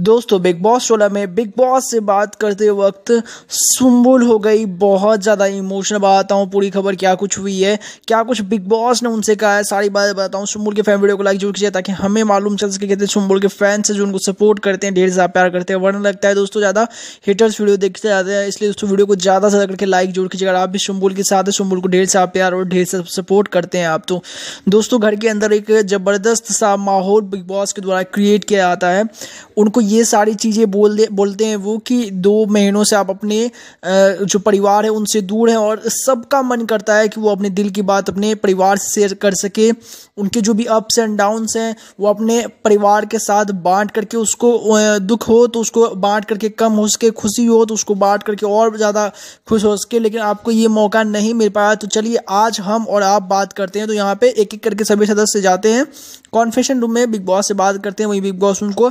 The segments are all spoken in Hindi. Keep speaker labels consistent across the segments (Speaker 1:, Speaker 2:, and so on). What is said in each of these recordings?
Speaker 1: दोस्तों बिग बॉस सोलह में बिग बॉस से बात करते वक्त सुम्बुल हो गई बहुत ज़्यादा इमोशनल बताता हूँ पूरी खबर क्या कुछ हुई है क्या कुछ बिग बॉस ने उनसे कहा है सारी बातें बताता हूँ सुम्बुल के फैन वीडियो को लाइक जरूर कीजिए ताकि हमें मालूम चल सके कितने सुम्बुल के फैंस हैं जो उनको सपोर्ट करते हैं ढेर ज़्यादा प्यार करते हैं वर्ण लगता है दोस्तों ज़्यादा हिटर्स वीडियो देखते जाते हैं इसलिए दोस्तों वीडियो को ज़्यादा से ज़्यादा करके लाइक जरूर कीजिएगा आप भी सुम्बुल के साथ है सुम्बुल को ढेर सा प्यार और ढेर सा सपोर्ट करते हैं आप तो दोस्तों घर के अंदर एक ज़बरदस्त सा माहौल बिग बॉस के द्वारा क्रिएट किया जाता है उनको ये सारी चीज़ें बोल दे बोलते हैं वो कि दो महीनों से आप अपने जो परिवार है उनसे दूर हैं और सबका मन करता है कि वो अपने दिल की बात अपने परिवार से शेयर कर सके उनके जो भी अप्स एंड डाउन्स हैं वो अपने परिवार के साथ बांट करके उसको दुख हो तो उसको बांट करके कम हो सके खुशी हो तो उसको बांट करके और ज़्यादा खुश हो सके लेकिन आपको ये मौका नहीं मिल पाया तो चलिए आज हम और आप बात करते हैं तो यहाँ पे एक एक करके सभी सदस्य जाते हैं कॉन्फेशन रूम में बिग बॉस से बात करते हैं वहीं बिग बॉस उनको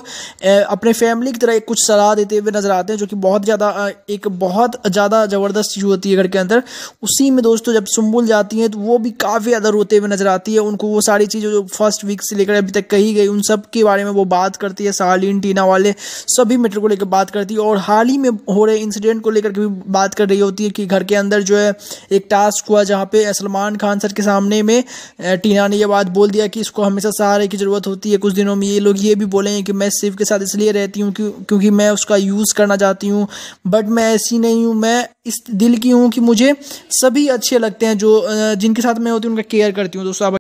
Speaker 1: अपने फैमिली की तरह एक कुछ सलाह देते हुए नजर आते हैं जो कि बहुत ज़्यादा एक बहुत ज़्यादा ज़बरदस्त चीज़ होती है घर के अंदर उसी में दोस्तों जब सुम्बुल जाती हैं तो वो भी काफ़ी अदर रोते हुए नजर आती है उनको वो सारी चीज़ें जो फर्स्ट वीक से लेकर अभी तक कही गई उन सब के बारे में वो बात करती है सालीन टीना वाले सभी मेटर को लेकर बात करती है और हाल ही में हो रहे इंसिडेंट को लेकर भी बात कर रही होती है कि घर के अंदर जो है एक टास्क हुआ जहाँ पे सलमान खान सर के सामने में टीना ने यह बात बोल दिया कि इसको हमेशा सहारे की ज़रूरत होती है कुछ दिनों में ये लोग ये भी हैं कि मैं शिव के साथ इसलिए रहती हूँ क्योंकि मैं उसका यूज़ करना चाहती हूँ बट मैं ऐसी नहीं हूँ मैं इस दिल की हूँ कि मुझे सभी अच्छे लगते हैं जो जिनके साथ मैं होती हूँ उनका केयर करती हूँ दोस्तों